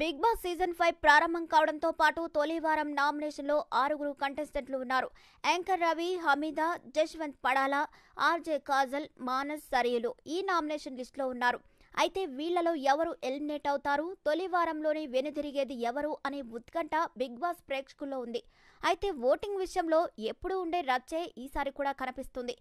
big boss season five ప్రారంభం కావడంతో పాటు తొలివారం నామినేషన్లో ఆరుగురు కంటెస్టెంట్లు ఉన్నారు యాంకర్ రవి హమీదా జశ్వంత్ పడాలా ఆర్జే కాజల్ మానస్ సరియలు ఈ నామినేషన్ లిస్టులో ఉన్నారు అయితే వీళ్లలో ఎవరు ఎలిమినేట్ అవుతారు తొలి వారంలోనే వెనుదిరిగేది ఎవరు అనే ఉత్కంఠ బిగ్ బాస్ ప్రేక్షకుల్లో ఉంది అయితే ఓటింగ్ విషయంలో ఎప్పుడు ఉండే రచ్చే ఈసారి కూడా కనిపిస్తుంది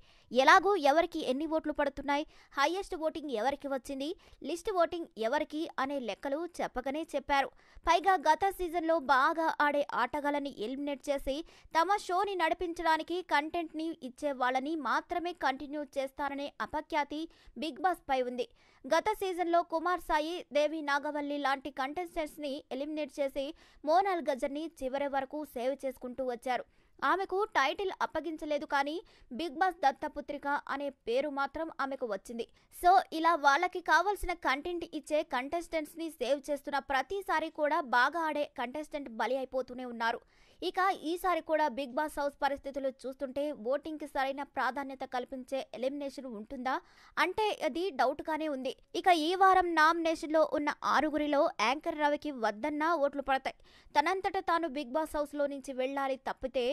ఎలాగో ఎవరికి ఎన్ని ఓట్లు పడుతున్నాయి హైయెస్ట్ ఓటింగ్ ఎవరికి వచ్చింది లిస్ట్ ఓటింగ్ ఎవరికి అనే లెక్కలు చెప్పగానే చెప్పారు పైగా గత సీజన్లో బాగా ఆడే ఆటగాళ్ళని ఎలిమినేట్ చేసి తమ షోని నడిపించడానికి కంటెంట్ని ఇచ్చే వాళ్ళని మాత్రమే కంటిన్యూ చేస్తారనే అపఖ్యాతి బిగ్ బాస్ పై ఉంది గత సీజన్లో కుమార్ సాయి దేవి నాగవల్లి లాంటి కంటెస్టెంట్స్ని ఎలిమినేట్ చేసి మోనాల్ గజర్ని చివరి వరకు సేవ్ చేసుకుంటూ వచ్చారు ఆమెకు టైటిల్ అప్పగించలేదు కానీ బిగ్ బాస్ దత్తపుత్రిక అనే పేరు మాత్రం ఆమెకు వచ్చింది సో ఇలా వాళ్ళకి కావాల్సిన కంటెంట్ ఇచ్చే కంటెస్టెంట్స్ని సేవ్ చేస్తున్న ప్రతిసారి కూడా బాగా ఆడే కంటెస్టెంట్ బలి అయిపోతూనే ఉన్నారు ఇక ఈసారి కూడా బిగ్ బాస్ హౌస్ పరిస్థితులు చూస్తుంటే ఓటింగ్కి సరైన ప్రాధాన్యత కల్పించే ఎలిమినేషన్ ఉంటుందా అంటే అది డౌట్గానే ఉంది ఇక ఈ వారం నామినేషన్లో ఉన్న ఆరుగురిలో యాంకర్ రవికి వద్దన్నా ఓట్లు పడతాయి తనంతట తాను బిగ్ బాస్ హౌస్లో నుంచి వెళ్ళాలి తప్పితే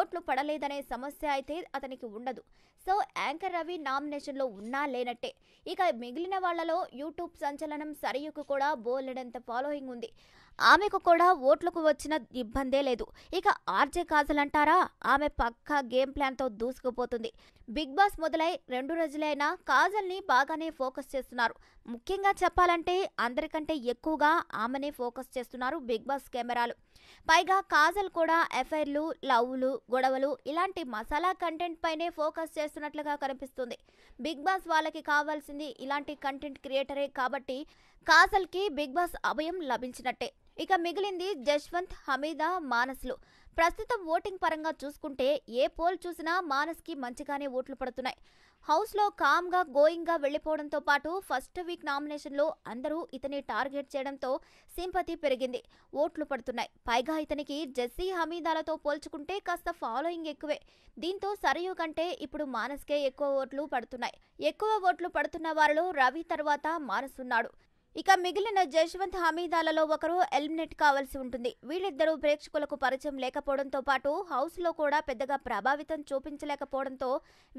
ఓట్లు పడలేదనే సమస్య అయితే అతనికి ఉండదు సో యాంకర్ రవి నామినేషన్లో ఉన్నా లేనట్టే ఇక మిగిలిన వాళ్లలో యూట్యూబ్ సంచలనం సరియుకు కూడా బోలెడంత ఫాలోయింగ్ ఉంది ఆమెకు కూడా ఓట్లకు వచ్చిన ఇబ్బందే లేదు ఇక ఆర్జే కాజలంటారా ఆమె పక్కా గేమ్ ప్లాన్తో దూసుకుపోతుంది బిగ్ బాస్ మొదలై రెండు రోజులైనా కాజల్ని బాగానే ఫోకస్ చేస్తున్నారు ముఖ్యంగా చెప్పాలంటే అందరికంటే ఎక్కువగా ఆమెనే ఫోకస్ చేస్తున్నారు బిగ్ బాస్ కెమెరాలు పైగా కాజల్ కూడా ఎఫైర్లు లవ్లు గొడవలు ఇలాంటి మసాలా కంటెంట్ పైనే ఫోకస్ చేస్తున్నట్లుగా కనిపిస్తుంది బిగ్ బాస్ వాళ్ళకి కావాల్సింది ఇలాంటి కంటెంట్ క్రియేటరే కాబట్టి కాజల్కి బిగ్ బాస్ అభయం లభించినట్టే ఇక మిగిలింది జశ్వంత్ హమీదా మానస్లు ప్రస్తుతం ఓటింగ్ పరంగా చూసుకుంటే ఏ పోల్ చూసినా మానస్కి మంచిగానే ఓట్లు పడుతున్నాయి హౌస్లో కామ్గా గోయింగ్గా వెళ్లిపోవడంతో పాటు ఫస్ట్ వీక్ నామినేషన్లో అందరూ ఇతని టార్గెట్ చేయడంతో సింపతి పెరిగింది ఓట్లు పడుతున్నాయి పైగా ఇతనికి జెస్సీ హమీదాలతో పోల్చుకుంటే కాస్త ఫాలోయింగ్ ఎక్కువే దీంతో సరయు కంటే ఇప్పుడు మానస్కే ఎక్కువ ఓట్లు పడుతున్నాయి ఎక్కువ ఓట్లు పడుతున్న వారిలో రవి తర్వాత మానస్ ఉన్నాడు ఇక మిగిలిన జశ్వంత్ హమీదాలలో ఒకరు ఎలిమినేట్ కావాల్సి ఉంటుంది వీళ్ళిద్దరూ ప్రేక్షకులకు పరిచయం లేకపోవడంతో పాటు హౌస్లో కూడా పెద్దగా ప్రభావితం చూపించలేకపోవడంతో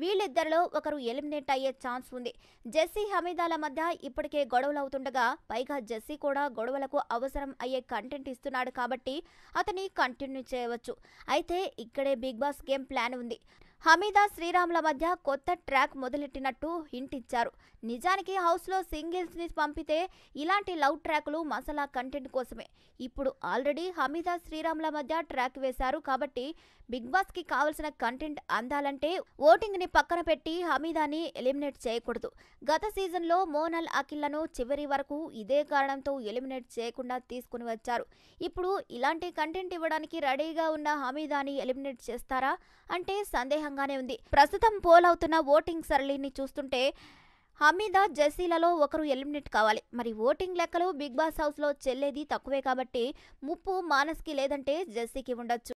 వీళ్ళిద్దరిలో ఒకరు ఎలిమినేట్ అయ్యే ఛాన్స్ ఉంది జెస్సీ హమీదాల మధ్య ఇప్పటికే గొడవలు అవుతుండగా పైగా జెస్సీ కూడా గొడవలకు అవసరం అయ్యే కంటెంట్ ఇస్తున్నాడు కాబట్టి అతని కంటిన్యూ చేయవచ్చు అయితే ఇక్కడే బిగ్ బాస్ గేమ్ ప్లాన్ ఉంది హమీదా శ్రీరాముల మధ్య కొత్త ట్రాక్ మొదలెట్టినట్టు హింటిచ్చారు నిజానికి హౌస్లో సింగిల్స్ని పంపితే ఇలాంటి లవ్ ట్రాక్లు మసాలా కంటెంట్ కోసమే ఇప్పుడు ఆల్రెడీ హమీదా శ్రీరాముల మధ్య ట్రాక్ వేశారు కాబట్టి బిగ్ బాస్కి కావలసిన కంటెంట్ అందాలంటే ఓటింగ్ని పక్కన పెట్టి హమీదాని ఎలిమినేట్ చేయకూడదు గత సీజన్లో మోనల్ అఖిల్లను చివరి వరకు ఇదే కారణంతో ఎలిమినేట్ చేయకుండా తీసుకుని వచ్చారు ఇప్పుడు ఇలాంటి కంటెంట్ ఇవ్వడానికి రెడీగా ఉన్న హమీదాని ఎలిమినేట్ చేస్తారా అంటే సందేహం కష్టంగానే ఉంది ప్రస్తుతం పోల్ అవుతున్న ఓటింగ్ సరళిని చూస్తుంటే హమీదా జెసీలలో ఒకరు ఎలిమినేట్ కావాలి మరి ఓటింగ్ లెక్కలు బిగ్ బాస్ హౌస్లో చెల్లేది తక్కువే కాబట్టి ముప్పు మానస్కి లేదంటే జెస్సీకి ఉండొచ్చు